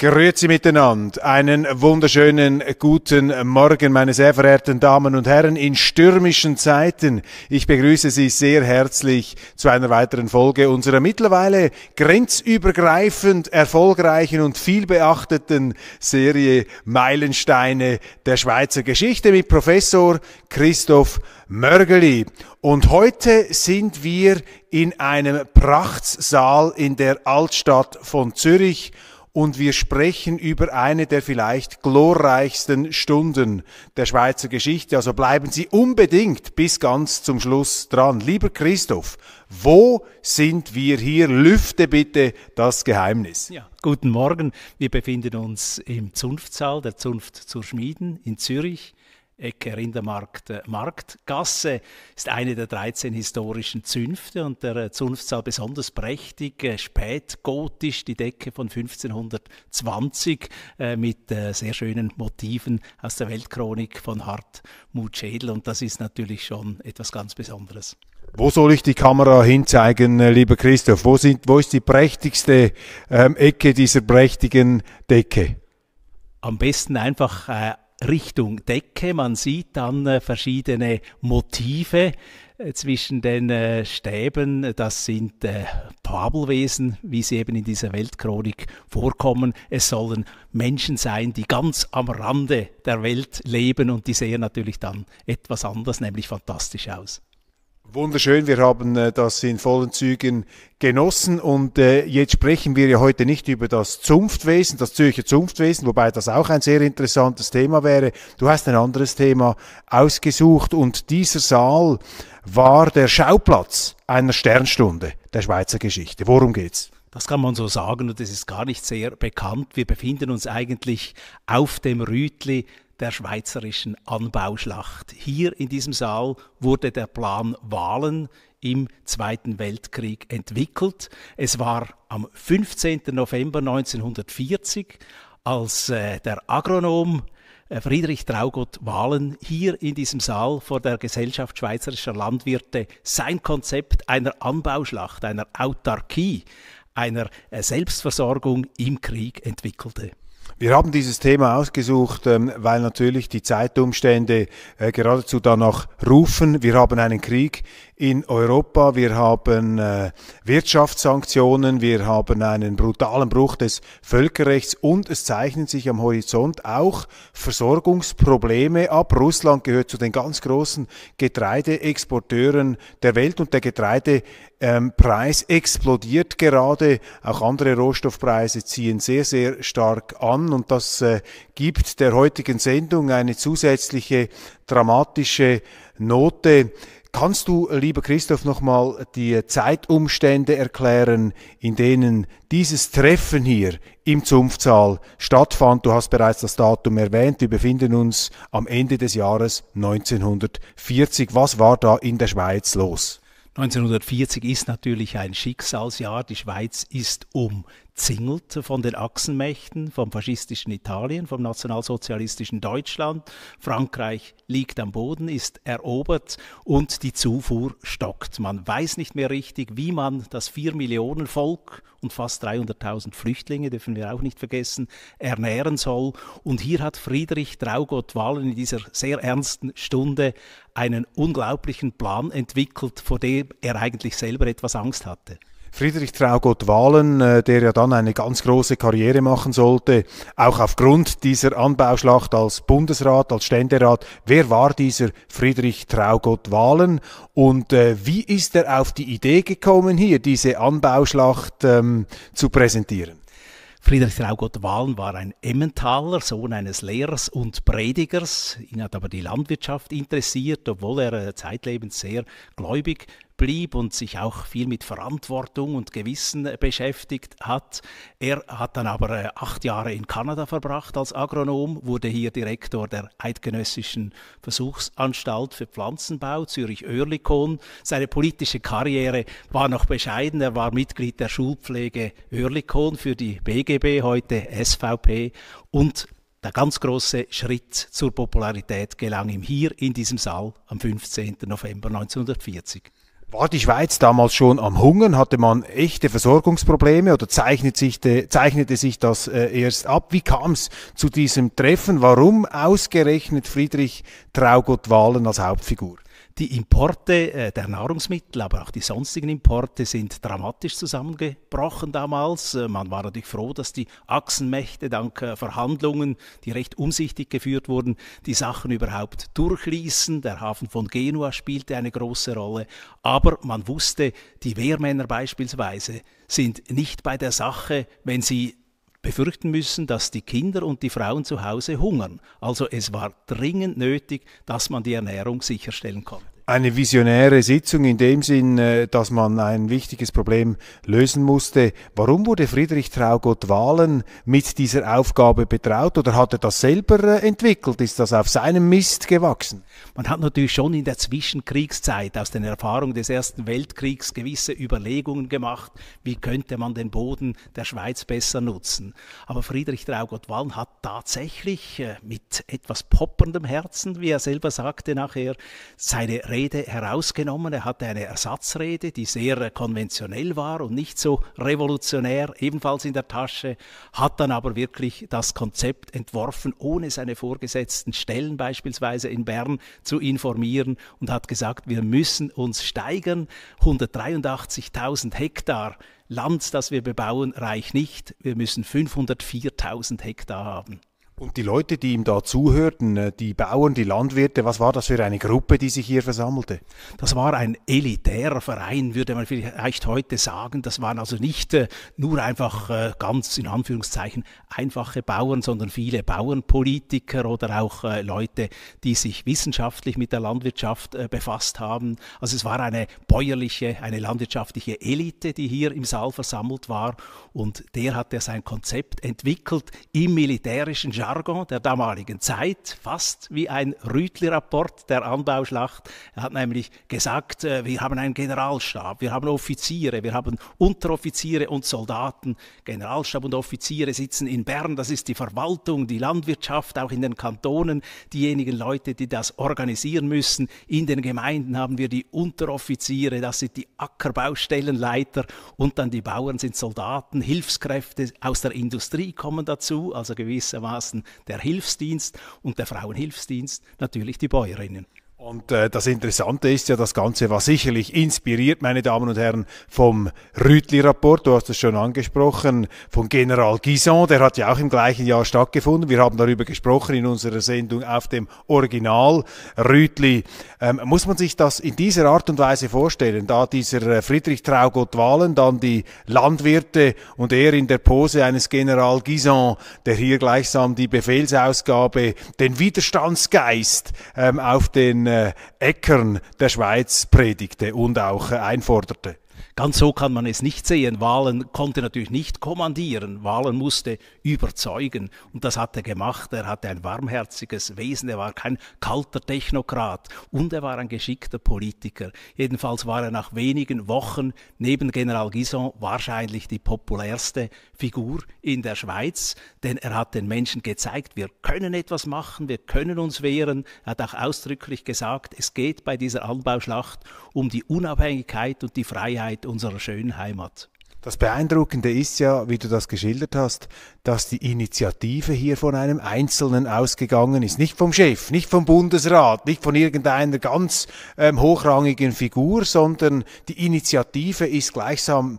Grüezi miteinander. Einen wunderschönen guten Morgen, meine sehr verehrten Damen und Herren, in stürmischen Zeiten. Ich begrüße Sie sehr herzlich zu einer weiteren Folge unserer mittlerweile grenzübergreifend erfolgreichen und vielbeachteten Serie Meilensteine der Schweizer Geschichte mit Professor Christoph Mörgeli. Und heute sind wir in einem Prachtsaal in der Altstadt von Zürich und wir sprechen über eine der vielleicht glorreichsten Stunden der Schweizer Geschichte. Also bleiben Sie unbedingt bis ganz zum Schluss dran. Lieber Christoph, wo sind wir hier? Lüfte bitte das Geheimnis. Ja, guten Morgen. Wir befinden uns im Zunftsaal der Zunft zur Schmieden in Zürich. Ecke Rindermarkt, äh, Marktgasse, ist eine der 13 historischen Zünfte und der äh, Zunftsaal besonders prächtig, äh, spätgotisch, die Decke von 1520 mit sehr schönen Motiven aus der Weltchronik von Hartmut Schädel und das ist natürlich schon etwas ganz Besonderes. Wo soll ich die Kamera hinzeigen, lieber Christoph? Wo, sind, wo ist die prächtigste ähm, Ecke dieser prächtigen Decke? Am besten einfach äh, Richtung Decke. Man sieht dann äh, verschiedene Motive äh, zwischen den äh, Stäben. Das sind äh, Fabelwesen, wie sie eben in dieser Weltchronik vorkommen. Es sollen Menschen sein, die ganz am Rande der Welt leben und die sehen natürlich dann etwas anders, nämlich fantastisch aus. Wunderschön, wir haben äh, das in vollen Zügen genossen und äh, jetzt sprechen wir ja heute nicht über das Zunftwesen, das Zürcher Zunftwesen, wobei das auch ein sehr interessantes Thema wäre. Du hast ein anderes Thema ausgesucht und dieser Saal war der Schauplatz einer Sternstunde der Schweizer Geschichte. Worum geht's? Das kann man so sagen und das ist gar nicht sehr bekannt. Wir befinden uns eigentlich auf dem Rütli der schweizerischen Anbauschlacht. Hier in diesem Saal wurde der Plan Wahlen im Zweiten Weltkrieg entwickelt. Es war am 15. November 1940, als äh, der Agronom äh, Friedrich Traugott Wahlen hier in diesem Saal vor der Gesellschaft Schweizerischer Landwirte sein Konzept einer Anbauschlacht, einer Autarkie, einer äh, Selbstversorgung im Krieg entwickelte. Wir haben dieses Thema ausgesucht, ähm, weil natürlich die Zeitumstände äh, geradezu danach rufen. Wir haben einen Krieg in Europa. Wir haben äh, Wirtschaftssanktionen, wir haben einen brutalen Bruch des Völkerrechts und es zeichnen sich am Horizont auch Versorgungsprobleme ab. Russland gehört zu den ganz großen Getreideexporteuren der Welt und der Getreidepreis ähm, explodiert gerade. Auch andere Rohstoffpreise ziehen sehr, sehr stark an und das äh, gibt der heutigen Sendung eine zusätzliche dramatische Note. Kannst du, lieber Christoph, nochmal die Zeitumstände erklären, in denen dieses Treffen hier im Zunftsaal stattfand? Du hast bereits das Datum erwähnt. Wir befinden uns am Ende des Jahres 1940. Was war da in der Schweiz los? 1940 ist natürlich ein Schicksalsjahr. Die Schweiz ist um umzingelt von den Achsenmächten, vom faschistischen Italien, vom nationalsozialistischen Deutschland. Frankreich liegt am Boden, ist erobert und die Zufuhr stockt. Man weiß nicht mehr richtig, wie man das 4 Millionen Volk und fast 300.000 Flüchtlinge, dürfen wir auch nicht vergessen, ernähren soll. Und hier hat Friedrich Traugott Wahlen in dieser sehr ernsten Stunde einen unglaublichen Plan entwickelt, vor dem er eigentlich selber etwas Angst hatte. Friedrich Traugott Wahlen, äh, der ja dann eine ganz große Karriere machen sollte, auch aufgrund dieser Anbauschlacht als Bundesrat, als Ständerat. Wer war dieser Friedrich Traugott Wahlen und äh, wie ist er auf die Idee gekommen, hier diese Anbauschlacht ähm, zu präsentieren? Friedrich Traugott Wahlen war ein Emmentaler, Sohn eines Lehrers und Predigers. Ihn hat aber die Landwirtschaft interessiert, obwohl er äh, zeitlebens sehr gläubig blieb und sich auch viel mit Verantwortung und Gewissen beschäftigt hat. Er hat dann aber äh, acht Jahre in Kanada verbracht als Agronom, wurde hier Direktor der Eidgenössischen Versuchsanstalt für Pflanzenbau Zürich-Oerlikon. Seine politische Karriere war noch bescheiden. Er war Mitglied der Schulpflege Oerlikon für die BGB, heute SVP und der ganz große Schritt zur Popularität gelang ihm hier in diesem Saal am 15. November 1940. War die Schweiz damals schon am Hungern? Hatte man echte Versorgungsprobleme oder zeichnet sich de, zeichnete sich das äh, erst ab? Wie kam es zu diesem Treffen? Warum ausgerechnet Friedrich Traugott Wahlen als Hauptfigur? Die Importe äh, der Nahrungsmittel, aber auch die sonstigen Importe sind dramatisch zusammengebrochen damals. Äh, man war natürlich froh, dass die Achsenmächte dank äh, Verhandlungen, die recht umsichtig geführt wurden, die Sachen überhaupt durchließen. Der Hafen von Genua spielte eine große Rolle. Aber man wusste, die Wehrmänner beispielsweise sind nicht bei der Sache, wenn sie befürchten müssen, dass die Kinder und die Frauen zu Hause hungern. Also es war dringend nötig, dass man die Ernährung sicherstellen konnte eine visionäre Sitzung in dem Sinn, äh, dass man ein wichtiges Problem lösen musste. Warum wurde Friedrich Traugott Wahlen mit dieser Aufgabe betraut oder hat er das selber äh, entwickelt? Ist das auf seinem Mist gewachsen? Man hat natürlich schon in der Zwischenkriegszeit aus den Erfahrungen des Ersten Weltkriegs gewisse Überlegungen gemacht, wie könnte man den Boden der Schweiz besser nutzen. Aber Friedrich Traugott Wahlen hat tatsächlich äh, mit etwas popperndem Herzen, wie er selber sagte nachher, seine Rede herausgenommen. Er hatte eine Ersatzrede, die sehr äh, konventionell war und nicht so revolutionär, ebenfalls in der Tasche, hat dann aber wirklich das Konzept entworfen, ohne seine vorgesetzten Stellen beispielsweise in Bern zu informieren und hat gesagt, wir müssen uns steigern. 183.000 Hektar Land, das wir bebauen, reicht nicht. Wir müssen 504.000 Hektar haben. Und die Leute, die ihm da zuhörten, äh, die Bauern, die Landwirte, was war das für eine Gruppe, die sich hier versammelte? Das war ein elitärer Verein, würde man vielleicht heute sagen. Das waren also nicht äh, nur einfach äh, ganz in Anführungszeichen einfache Bauern, sondern viele Bauernpolitiker oder auch Leute, die sich wissenschaftlich mit der Landwirtschaft befasst haben. Also es war eine bäuerliche, eine landwirtschaftliche Elite, die hier im Saal versammelt war. Und der hat ja sein Konzept entwickelt im militärischen Jargon. Jargon der damaligen Zeit, fast wie ein Rütli-Rapport der Anbauschlacht. Er hat nämlich gesagt, äh, wir haben einen Generalstab, wir haben Offiziere, wir haben Unteroffiziere und Soldaten. Generalstab und Offiziere sitzen in Bern, das ist die Verwaltung, die Landwirtschaft, auch in den Kantonen, diejenigen Leute, die das organisieren müssen. In den Gemeinden haben wir die Unteroffiziere, das sind die Ackerbaustellenleiter und dann die Bauern sind Soldaten, Hilfskräfte aus der Industrie kommen dazu, also gewissermaßen der Hilfsdienst und der Frauenhilfsdienst natürlich die Bäuerinnen. Und äh, das Interessante ist ja, das Ganze war sicherlich inspiriert, meine Damen und Herren, vom Rütli-Rapport, du hast es schon angesprochen, von General Gison, der hat ja auch im gleichen Jahr stattgefunden. Wir haben darüber gesprochen in unserer Sendung auf dem Original Rütli. Ähm, muss man sich das in dieser Art und Weise vorstellen, da dieser äh, Friedrich Traugott Wahlen, dann die Landwirte und er in der Pose eines General Gison, der hier gleichsam die Befehlsausgabe, den Widerstandsgeist ähm, auf den äh, Äckern der Schweiz predigte und auch äh, einforderte. Ganz so kann man es nicht sehen. Wahlen konnte natürlich nicht kommandieren. Wahlen musste überzeugen. Und das hat er gemacht. Er hatte ein warmherziges Wesen. Er war kein kalter Technokrat. Und er war ein geschickter Politiker. Jedenfalls war er nach wenigen Wochen neben General Gison wahrscheinlich die populärste Figur in der Schweiz. Denn er hat den Menschen gezeigt, wir können etwas machen, wir können uns wehren. Er hat auch ausdrücklich gesagt, es geht bei dieser Anbauschlacht um die Unabhängigkeit und die Freiheit Vielfalt unserer schönen Heimat. Das Beeindruckende ist ja, wie du das geschildert hast, dass die Initiative hier von einem Einzelnen ausgegangen ist. Nicht vom Chef, nicht vom Bundesrat, nicht von irgendeiner ganz ähm, hochrangigen Figur, sondern die Initiative ist gleichsam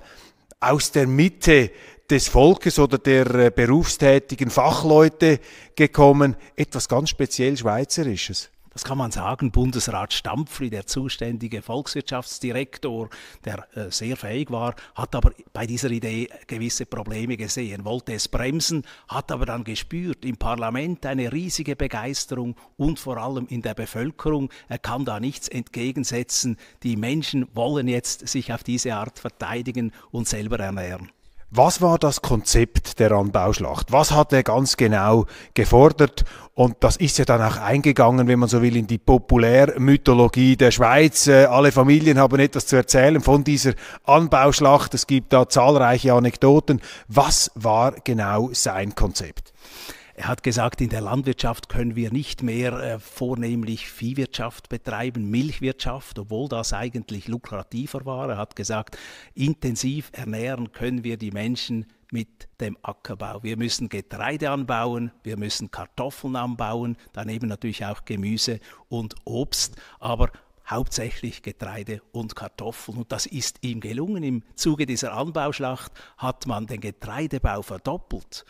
aus der Mitte des Volkes oder der äh, berufstätigen Fachleute gekommen. Etwas ganz speziell Schweizerisches das kann man sagen, Bundesrat Stampfli, der zuständige Volkswirtschaftsdirektor, der äh, sehr fähig war, hat aber bei dieser Idee gewisse Probleme gesehen, wollte es bremsen, hat aber dann gespürt, im Parlament eine riesige Begeisterung und vor allem in der Bevölkerung, er kann da nichts entgegensetzen, die Menschen wollen jetzt sich auf diese Art verteidigen und selber ernähren. Was war das Konzept der Anbauschlacht? Was hat er ganz genau gefordert? Und das ist ja dann auch eingegangen, wenn man so will, in die Populärmythologie der Schweiz. Äh, alle Familien haben etwas zu erzählen von dieser Anbauschlacht. Es gibt da zahlreiche Anekdoten. Was war genau sein Konzept? Er hat gesagt, in der Landwirtschaft können wir nicht mehr äh, vornehmlich Viehwirtschaft betreiben, Milchwirtschaft, obwohl das eigentlich lukrativer war. Er hat gesagt, intensiv ernähren können wir die Menschen mit dem Ackerbau. Wir müssen Getreide anbauen, wir müssen Kartoffeln anbauen, daneben natürlich auch Gemüse und Obst, aber hauptsächlich Getreide und Kartoffeln. Und das ist ihm gelungen. Im Zuge dieser Anbauschlacht hat man den Getreidebau verdoppelt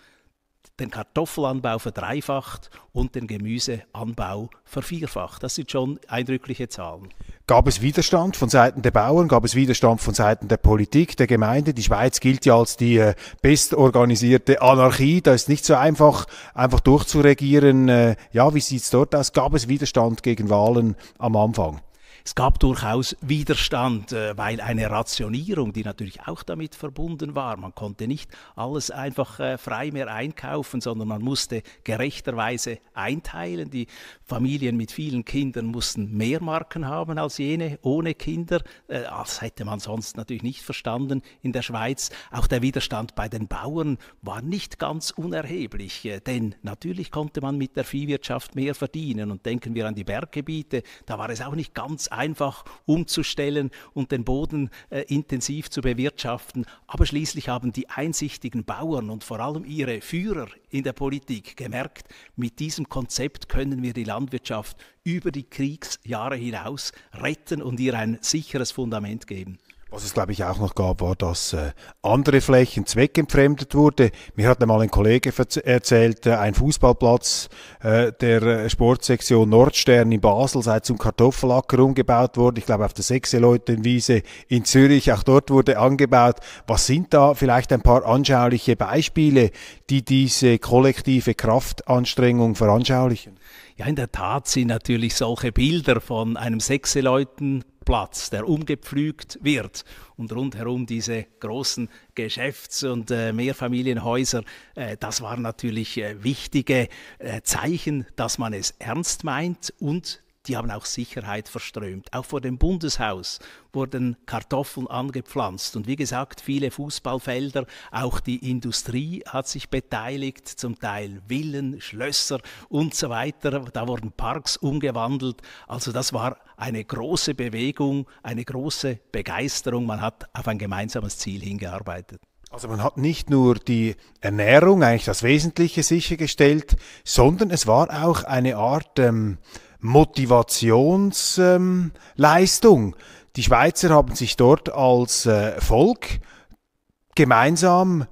den Kartoffelanbau verdreifacht und den Gemüseanbau vervierfacht. Das sind schon eindrückliche Zahlen. Gab es Widerstand von Seiten der Bauern? Gab es Widerstand von Seiten der Politik, der Gemeinde? Die Schweiz gilt ja als die äh, bestorganisierte Anarchie. Da ist nicht so einfach, einfach durchzuregieren. Äh, ja, wie sieht es dort aus? Gab es Widerstand gegen Wahlen am Anfang? Es gab durchaus Widerstand, äh, weil eine Rationierung, die natürlich auch damit verbunden war, man konnte nicht alles einfach äh, frei mehr einkaufen, sondern man musste gerechterweise einteilen. Die Familien mit vielen Kindern mussten mehr Marken haben als jene ohne Kinder. Äh, das hätte man sonst natürlich nicht verstanden in der Schweiz. Auch der Widerstand bei den Bauern war nicht ganz unerheblich, denn natürlich konnte man mit der Viehwirtschaft mehr verdienen. Und denken wir an die Berggebiete, da war es auch nicht ganz einfach umzustellen und den Boden äh, intensiv zu bewirtschaften. Aber schließlich haben die einsichtigen Bauern und vor allem ihre Führer in der Politik gemerkt, mit diesem Konzept können wir die Landwirtschaft über die Kriegsjahre hinaus retten und ihr ein sicheres Fundament geben. Was es, glaube ich, auch noch gab, war, dass äh, andere Flächen zweckentfremdet wurde. Mir hat einmal ein Kollege erzählt, äh, ein Fußballplatz äh, der äh, Sportsektion Nordstern in Basel sei zum Kartoffelacker umgebaut worden. Ich glaube, auf der Sechseleutenwiese in Zürich, auch dort wurde angebaut. Was sind da vielleicht ein paar anschauliche Beispiele, die diese kollektive Kraftanstrengung veranschaulichen? Ja, in der Tat sind natürlich solche Bilder von einem Sechseleuten Platz, der umgepflügt wird und rundherum diese großen Geschäfts- und äh, Mehrfamilienhäuser, äh, das waren natürlich äh, wichtige äh, Zeichen, dass man es ernst meint und die haben auch Sicherheit verströmt. Auch vor dem Bundeshaus wurden Kartoffeln angepflanzt. Und wie gesagt, viele Fußballfelder, auch die Industrie hat sich beteiligt, zum Teil Villen, Schlösser und so weiter. Da wurden Parks umgewandelt. Also das war eine große Bewegung, eine große Begeisterung. Man hat auf ein gemeinsames Ziel hingearbeitet. Also man hat nicht nur die Ernährung, eigentlich das Wesentliche sichergestellt, sondern es war auch eine Art... Ähm Motivationsleistung. Ähm, die Schweizer haben sich dort als äh, Volk gemeinsam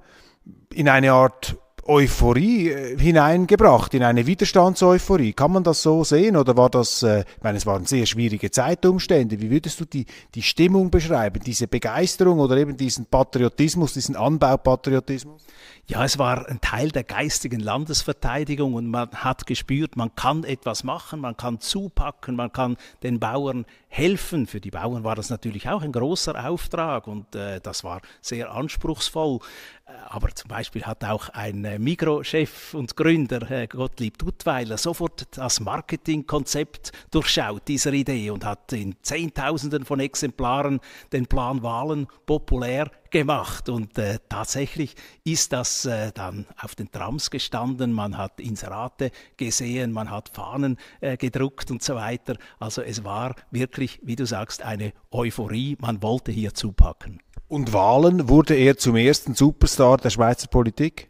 in eine Art Euphorie äh, hineingebracht, in eine Widerstandseuphorie. Kann man das so sehen oder war das, äh, ich meine, es waren sehr schwierige Zeitumstände. Wie würdest du die, die Stimmung beschreiben, diese Begeisterung oder eben diesen Patriotismus, diesen Anbaupatriotismus? ja, es war ein Teil der geistigen Landesverteidigung und man hat gespürt, man kann etwas machen, man kann zupacken, man kann den Bauern helfen. Für die Bauern war das natürlich auch ein großer Auftrag und äh, das war sehr anspruchsvoll. Äh, aber zum Beispiel hat auch ein äh, Mikrochef und Gründer, Herr Gottlieb Duttweiler, sofort das Marketingkonzept durchschaut dieser Idee und hat in Zehntausenden von Exemplaren den Plan Wahlen populär gemacht. Und äh, tatsächlich ist das äh, dann auf den Trams gestanden, man hat Inserate gesehen, man hat Fahnen äh, gedruckt und so weiter. Also es war wirklich, wie du sagst, eine Euphorie, man wollte hier zupacken. Und Wahlen wurde er zum ersten Superstar der Schweizer Politik?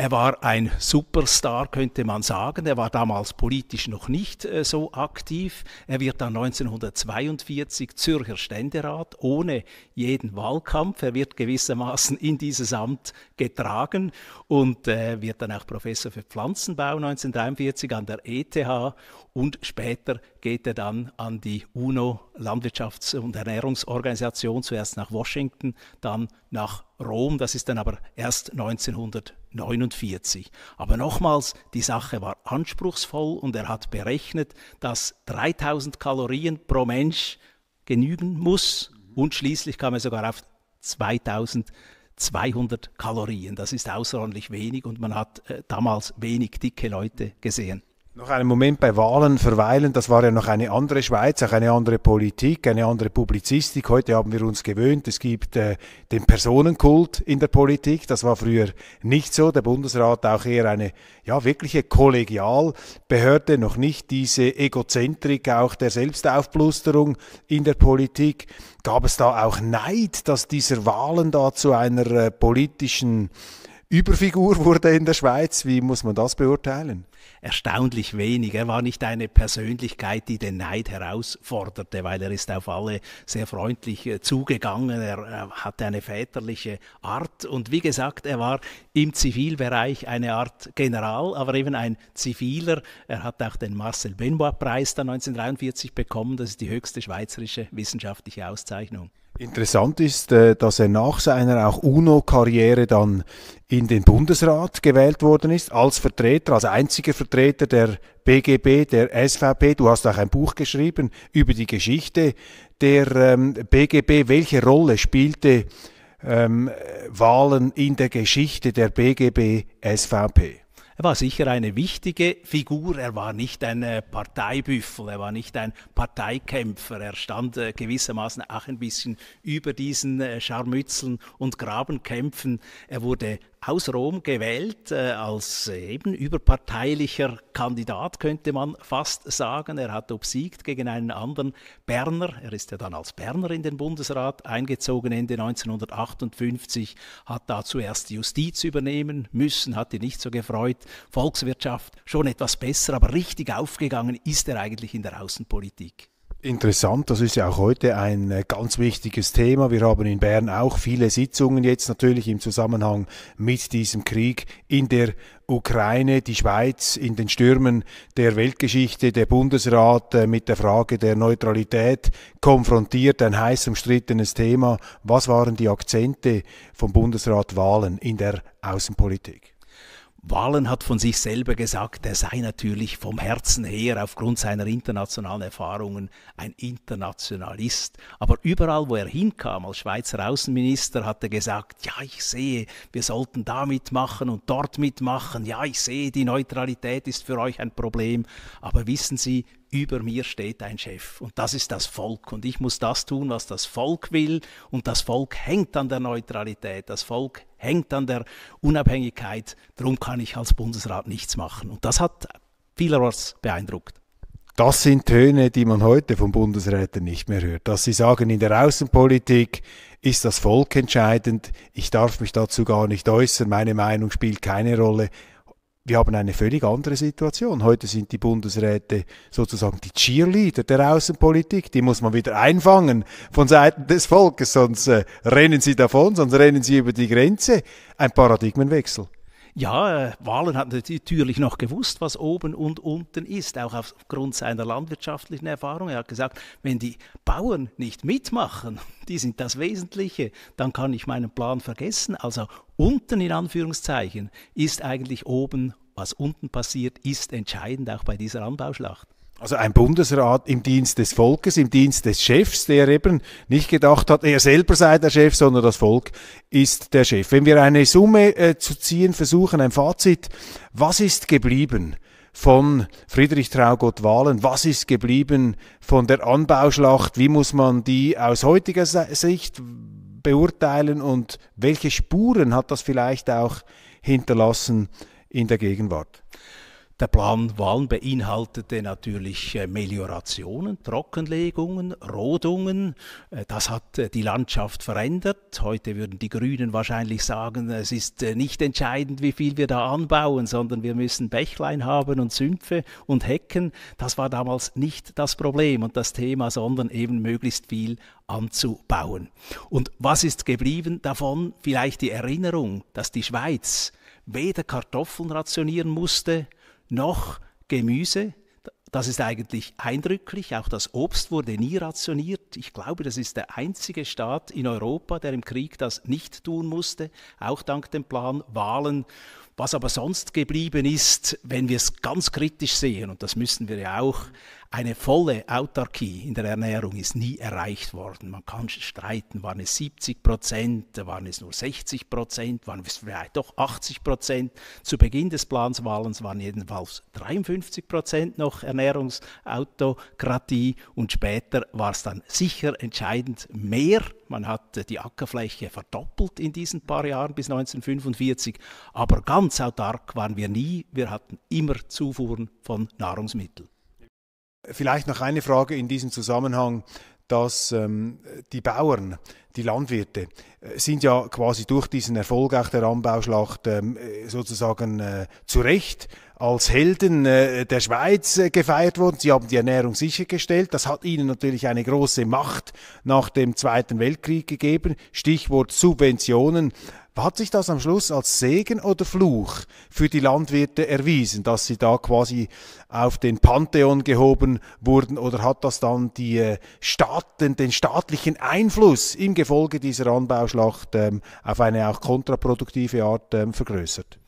Er war ein Superstar, könnte man sagen. Er war damals politisch noch nicht äh, so aktiv. Er wird dann 1942 Zürcher Ständerat ohne jeden Wahlkampf. Er wird gewissermaßen in dieses Amt getragen und äh, wird dann auch Professor für Pflanzenbau 1943 an der ETH und später geht er dann an die UNO Landwirtschafts- und Ernährungsorganisation, zuerst nach Washington, dann nach Rom, das ist dann aber erst 1949. Aber nochmals, die Sache war anspruchsvoll und er hat berechnet, dass 3000 Kalorien pro Mensch genügen muss und schließlich kam er sogar auf 2000 Kalorien. 200 Kalorien. Das ist außerordentlich wenig und man hat äh, damals wenig dicke Leute gesehen noch einen Moment bei Wahlen verweilen. Das war ja noch eine andere Schweiz, auch eine andere Politik, eine andere Publizistik. Heute haben wir uns gewöhnt, es gibt äh, den Personenkult in der Politik. Das war früher nicht so. Der Bundesrat auch eher eine ja wirkliche Kollegialbehörde, noch nicht diese Egozentrik auch der Selbstaufblusterung in der Politik. Gab es da auch Neid, dass dieser Wahlen da zu einer äh, politischen Überfigur wurde in der Schweiz? Wie muss man das beurteilen? erstaunlich wenig. Er war nicht eine Persönlichkeit, die den Neid herausforderte, weil er ist auf alle sehr freundlich äh, zugegangen. Er, er äh, hatte eine väterliche Art und wie gesagt, er war im Zivilbereich eine Art General, aber eben ein Ziviler. Er hat auch den Marcel Benoit Preis 1943 bekommen. Das ist die höchste schweizerische wissenschaftliche Auszeichnung. Interessant ist, äh, dass er nach seiner auch UNO-Karriere dann in den Bundesrat gewählt worden ist, als Vertreter, als einziger Vertreter der BGB, der SVP. Du hast auch ein Buch geschrieben über die Geschichte der BGB. Ähm, Welche Rolle spielte ähm, Wahlen in der Geschichte der BGB SVP? Er war sicher eine wichtige Figur. Er war nicht ein äh, Parteibüffel, er war nicht ein Parteikämpfer. Er stand äh, gewissermaßen auch ein bisschen über diesen äh, Scharmützeln und Grabenkämpfen. Er wurde aus Rom gewählt, äh, als eben überparteilicher Kandidat, könnte man fast sagen. Er hat obsiegt gegen einen anderen Berner. Er ist ja dann als Berner in den Bundesrat eingezogen Ende 1958, hat da zuerst Justiz übernehmen müssen, hat ihn nicht so gefreut. Volkswirtschaft schon etwas besser, aber richtig aufgegangen ist er eigentlich in der Außenpolitik. Interessant, das ist ja auch heute ein äh, ganz wichtiges Thema. Wir haben in Bern auch viele Sitzungen jetzt natürlich im Zusammenhang mit diesem Krieg in der Ukraine, die Schweiz in den Stürmen der Weltgeschichte, der Bundesrat äh, mit der Frage der Neutralität konfrontiert, ein heiß umstrittenes Thema. Was waren die Akzente vom Bundesrat Wahlen in der Außenpolitik? Wahlen hat von sich selber gesagt, er sei natürlich vom Herzen her aufgrund seiner internationalen Erfahrungen ein Internationalist. Aber überall, wo er hinkam als Schweizer Außenminister, hat er gesagt, ja, ich sehe, wir sollten da mitmachen und dort mitmachen. Ja, ich sehe, die Neutralität ist für euch ein Problem. Aber wissen Sie, über mir steht ein Chef und das ist das Volk und ich muss das tun, was das Volk will und das Volk hängt an der Neutralität, das Volk hängt an der Unabhängigkeit, darum kann ich als Bundesrat nichts machen und das hat vielerorts beeindruckt. Das sind Töne, die man heute von Bundesräten nicht mehr hört, dass sie sagen, in der Außenpolitik ist das Volk entscheidend, ich darf mich dazu gar nicht äußern, meine Meinung spielt keine Rolle, wir haben eine völlig andere Situation. Heute sind die Bundesräte sozusagen die Cheerleader der Außenpolitik. Die muss man wieder einfangen von Seiten des Volkes, sonst äh, rennen sie davon, sonst rennen sie über die Grenze. Ein Paradigmenwechsel. Ja, äh, Wahlen hat natürlich noch gewusst, was oben und unten ist, auch aufgrund seiner landwirtschaftlichen Erfahrung. Er hat gesagt, wenn die Bauern nicht mitmachen, die sind das Wesentliche, dann kann ich meinen Plan vergessen. Also unten in Anführungszeichen ist eigentlich oben was unten passiert, ist entscheidend auch bei dieser Anbauschlacht. Also ein Bundesrat im Dienst des Volkes, im Dienst des Chefs, der eben nicht gedacht hat, er selber sei der Chef, sondern das Volk ist der Chef. Wenn wir eine Summe äh, zu ziehen versuchen, ein Fazit, was ist geblieben von Friedrich Traugott Wahlen? Was ist geblieben von der Anbauschlacht? Wie muss man die aus heutiger Sicht beurteilen und welche Spuren hat das vielleicht auch hinterlassen in der Gegenwart. Der Plan Wallen beinhaltete natürlich äh, Meliorationen, Trockenlegungen, Rodungen. Äh, das hat äh, die Landschaft verändert. Heute würden die Grünen wahrscheinlich sagen, es ist nicht entscheidend, wie viel wir da anbauen, sondern wir müssen Bächlein haben und Sümpfe und Hecken. Das war damals nicht das Problem und das Thema, sondern eben möglichst viel anzubauen. Und was ist geblieben davon? Vielleicht die Erinnerung, dass die Schweiz weder Kartoffeln rationieren musste, noch Gemüse. Das ist eigentlich eindrücklich. Auch das Obst wurde nie rationiert. Ich glaube, das ist der einzige Staat in Europa, der im Krieg das nicht tun musste, auch dank dem Plan Wahlen. Was aber sonst geblieben ist, wenn wir es ganz kritisch sehen, und das müssen wir ja auch, eine volle Autarkie in der Ernährung ist nie erreicht worden. Man kann streiten, waren es 70 Prozent, waren es nur 60 Prozent, waren es vielleicht doch 80 Prozent. Zu Beginn des Planswahlens waren jedenfalls 53 Prozent noch Ernährungsautokratie und später war es dann sicher entscheidend mehr. Man hat die Ackerfläche verdoppelt in diesen paar Jahren bis 1945, aber ganz autark waren wir nie. Wir hatten immer Zufuhren von Nahrungsmitteln. Vielleicht noch eine Frage in diesem Zusammenhang, dass ähm, die Bauern, die Landwirte, äh, sind ja quasi durch diesen Erfolg auch der Anbauschlacht ähm, äh, sozusagen äh, zu Recht als Helden äh, der Schweiz äh, gefeiert worden. Sie haben die Ernährung sichergestellt. Das hat ihnen natürlich eine große Macht nach dem Zweiten Weltkrieg gegeben. Stichwort Subventionen hat sich das am Schluss als Segen oder Fluch für die Landwirte erwiesen, dass sie da quasi auf den Pantheon gehoben wurden oder hat das dann die äh, Staaten, den staatlichen Einfluss im Gefolge dieser Anbauschlacht ähm, auf eine auch kontraproduktive Art ähm, vergrößert?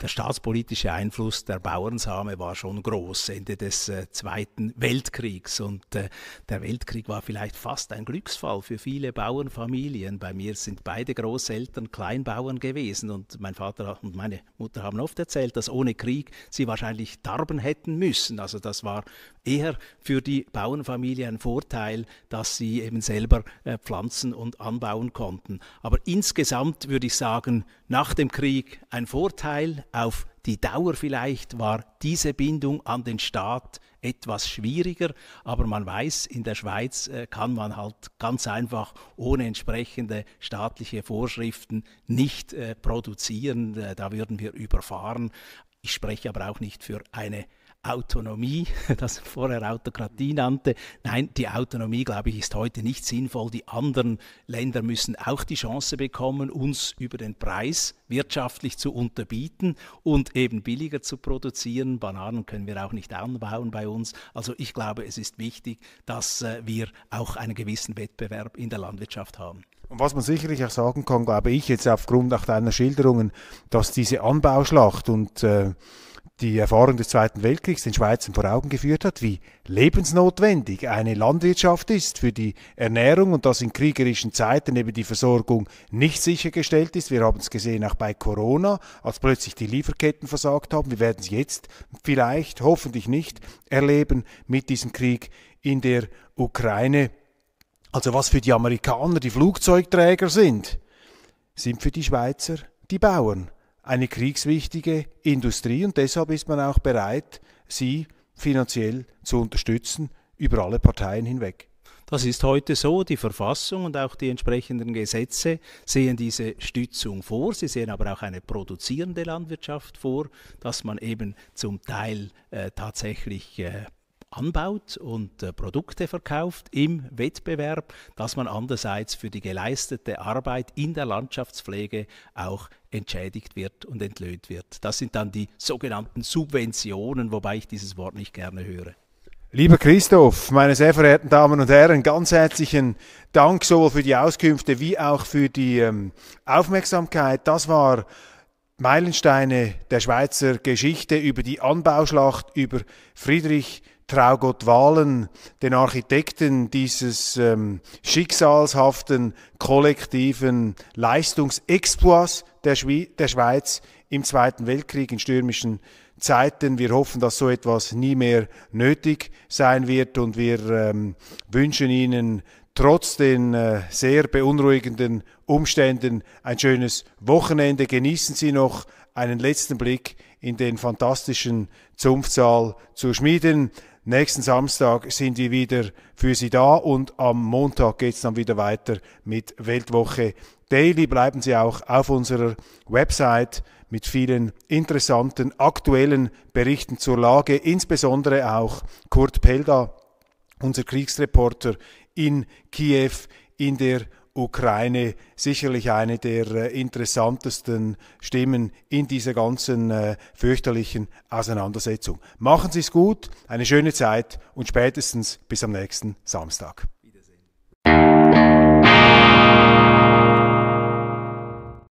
der staatspolitische Einfluss der Bauernsame war schon groß, Ende des äh, Zweiten Weltkriegs. Und äh, der Weltkrieg war vielleicht fast ein Glücksfall für viele Bauernfamilien. Bei mir sind beide Großeltern Kleinbauern gewesen und mein Vater und meine Mutter haben oft erzählt, dass ohne Krieg sie wahrscheinlich darben hätten müssen. Also das war eher für die Bauernfamilie ein Vorteil, dass sie eben selber äh, pflanzen und anbauen konnten. Aber insgesamt würde ich sagen, nach dem Krieg ein Vorteil, auf die Dauer vielleicht war diese Bindung an den Staat etwas schwieriger, aber man weiß, in der Schweiz äh, kann man halt ganz einfach ohne entsprechende staatliche Vorschriften nicht äh, produzieren. Äh, da würden wir überfahren. Ich spreche aber auch nicht für eine Autonomie, das vorher Autokratie nannte. Nein, die Autonomie, glaube ich, ist heute nicht sinnvoll. Die anderen Länder müssen auch die Chance bekommen, uns über den Preis wirtschaftlich zu unterbieten und eben billiger zu produzieren. Bananen können wir auch nicht anbauen bei uns. Also ich glaube, es ist wichtig, dass äh, wir auch einen gewissen Wettbewerb in der Landwirtschaft haben. Und was man sicherlich auch sagen kann, glaube ich, jetzt aufgrund auch deiner Schilderungen, dass diese Anbauschlacht und äh die Erfahrung des Zweiten Weltkriegs den Schweizern vor Augen geführt hat, wie lebensnotwendig eine Landwirtschaft ist für die Ernährung und dass in kriegerischen Zeiten eben die Versorgung nicht sichergestellt ist. Wir haben es gesehen auch bei Corona, als plötzlich die Lieferketten versagt haben. Wir werden es jetzt vielleicht, hoffentlich nicht, erleben mit diesem Krieg in der Ukraine. Also was für die Amerikaner die Flugzeugträger sind, sind für die Schweizer die Bauern eine kriegswichtige Industrie und deshalb ist man auch bereit, sie finanziell zu unterstützen über alle Parteien hinweg. Das ist heute so. Die Verfassung und auch die entsprechenden Gesetze sehen diese Stützung vor. Sie sehen aber auch eine produzierende Landwirtschaft vor, dass man eben zum Teil äh, tatsächlich äh, anbaut und äh, Produkte verkauft im Wettbewerb, dass man andererseits für die geleistete Arbeit in der Landschaftspflege auch entschädigt wird und entlöhnt wird. Das sind dann die sogenannten Subventionen, wobei ich dieses Wort nicht gerne höre. Lieber Christoph, meine sehr verehrten Damen und Herren, ganz herzlichen Dank sowohl für die Auskünfte wie auch für die ähm, Aufmerksamkeit. Das war Meilensteine der Schweizer Geschichte über die Anbauschlacht, über Friedrich Traugott Wahlen, den Architekten dieses ähm, schicksalshaften kollektiven Leistungsexploits der, Schwe der Schweiz im Zweiten Weltkrieg in stürmischen Zeiten. Wir hoffen, dass so etwas nie mehr nötig sein wird und wir ähm, wünschen Ihnen trotz den äh, sehr beunruhigenden Umständen ein schönes Wochenende. Genießen Sie noch einen letzten Blick in den fantastischen Zunftsaal zu schmieden. Nächsten Samstag sind wir wieder für Sie da und am Montag geht es dann wieder weiter mit Weltwoche Daily. Bleiben Sie auch auf unserer Website mit vielen interessanten, aktuellen Berichten zur Lage, insbesondere auch Kurt Pelda, unser Kriegsreporter in Kiew in der Ukraine sicherlich eine der äh, interessantesten Stimmen in dieser ganzen äh, fürchterlichen Auseinandersetzung. Machen Sie es gut, eine schöne Zeit und spätestens bis am nächsten Samstag.